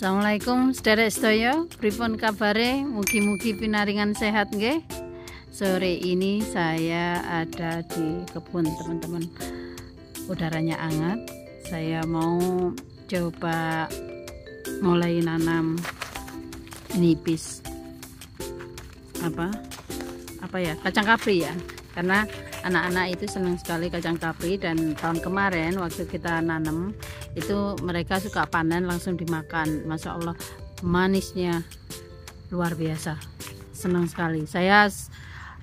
Assalamualaikum sederek sedaya pripun kabare mugi-mugi pinaringan sehat nggih sore ini saya ada di kebun teman-teman udaranya hangat saya mau coba mulai nanam nipis apa apa ya kacang kapri ya karena anak-anak itu senang sekali kacang tapi dan tahun kemarin waktu kita nanam itu mereka suka panen langsung dimakan Masya Allah manisnya luar biasa senang sekali saya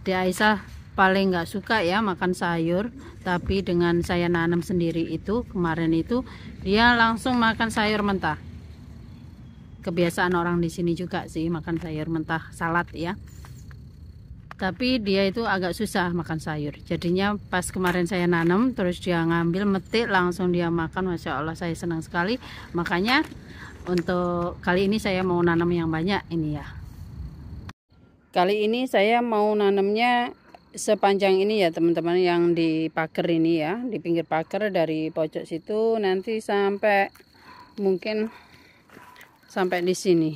di Aisyah paling nggak suka ya makan sayur tapi dengan saya nanam sendiri itu kemarin itu dia langsung makan sayur mentah kebiasaan orang di sini juga sih makan sayur mentah salad ya tapi dia itu agak susah makan sayur jadinya pas kemarin saya nanam terus dia ngambil metik langsung dia makan Masya Allah saya senang sekali makanya untuk kali ini saya mau nanam yang banyak ini ya kali ini saya mau nanamnya sepanjang ini ya teman-teman yang di pagar ini ya di pinggir pagar dari pojok situ nanti sampai mungkin sampai di sini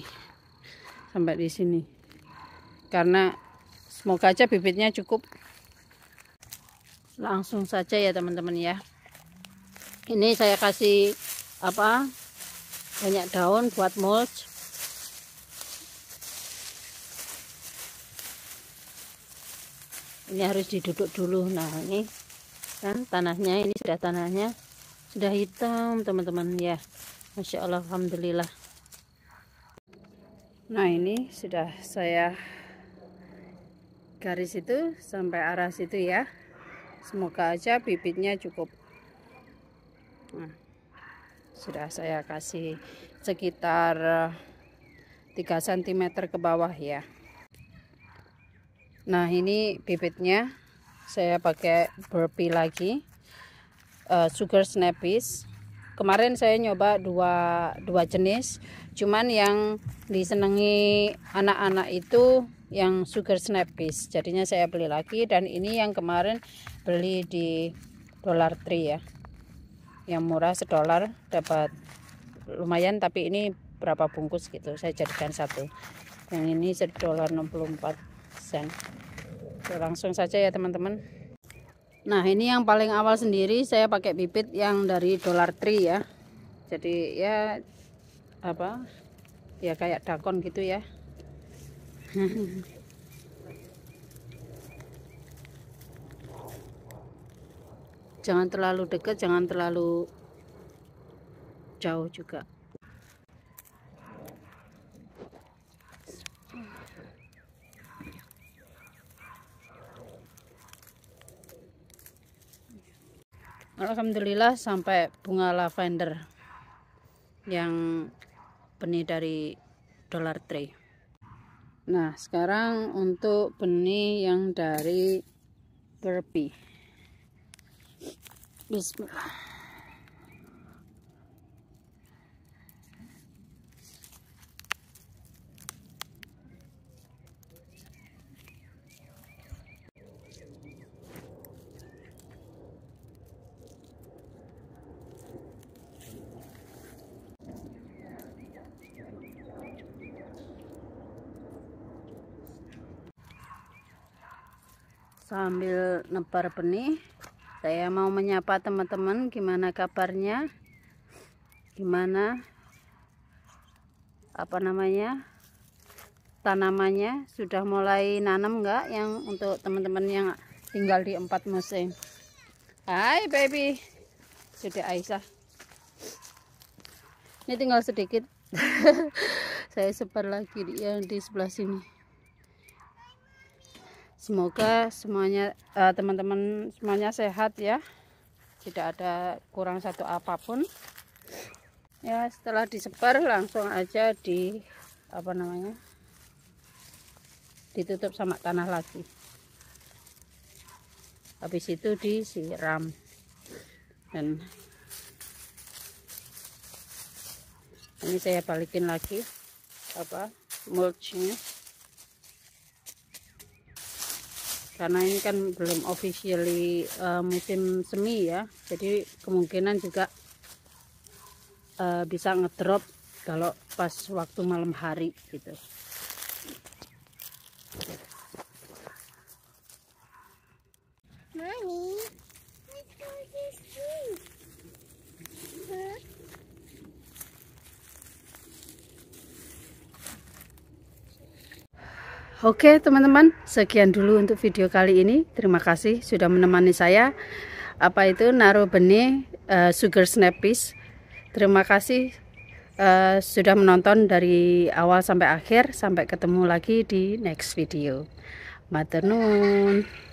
sampai di sini karena Semoga aja bibitnya cukup. Langsung saja ya teman-teman ya. Ini saya kasih apa? Banyak daun buat mulch. Ini harus diduduk dulu. Nah, ini kan tanahnya ini sudah tanahnya sudah hitam, teman-teman ya. Masya Allah, Alhamdulillah. Nah, ini sudah saya garis itu sampai arah situ ya semoga aja bibitnya cukup nah, sudah saya kasih sekitar 3 eh, cm ke bawah ya nah ini bibitnya saya pakai burpee lagi uh, sugar snappies kemarin saya nyoba dua, dua jenis cuman yang disenangi anak-anak itu yang sugar snap peas, jadinya saya beli lagi dan ini yang kemarin beli di dollar tree ya yang murah sedolar dapat lumayan tapi ini berapa bungkus gitu saya jadikan satu yang ini sedolar 64 sen langsung saja ya teman-teman nah ini yang paling awal sendiri saya pakai bibit yang dari dollar tree ya jadi ya apa ya kayak dakon gitu ya jangan terlalu dekat jangan terlalu jauh juga Alhamdulillah sampai bunga lavender yang benih dari Dollar Tree nah sekarang untuk benih yang dari Burpee Bismillah sambil nebar benih saya mau menyapa teman-teman gimana kabarnya gimana apa namanya tanamannya sudah mulai nanam enggak yang untuk teman-teman yang tinggal di empat musim hai baby sudah Aisyah ini tinggal sedikit saya sebar lagi yang di sebelah sini semoga semuanya eh, teman-teman uh, semuanya sehat ya tidak ada kurang satu apapun ya setelah disebar langsung aja di apa namanya ditutup sama tanah lagi habis itu disiram dan ini saya balikin lagi apa mulchnya karena ini kan belum officially uh, musim semi ya jadi kemungkinan juga uh, bisa ngedrop kalau pas waktu malam hari gitu Oke teman-teman, sekian dulu untuk video kali ini. Terima kasih sudah menemani saya. Apa itu naruh benih eh, uh, sugar snap peas. Terima kasih uh, sudah menonton dari awal sampai akhir. Sampai ketemu lagi di next video. Maternun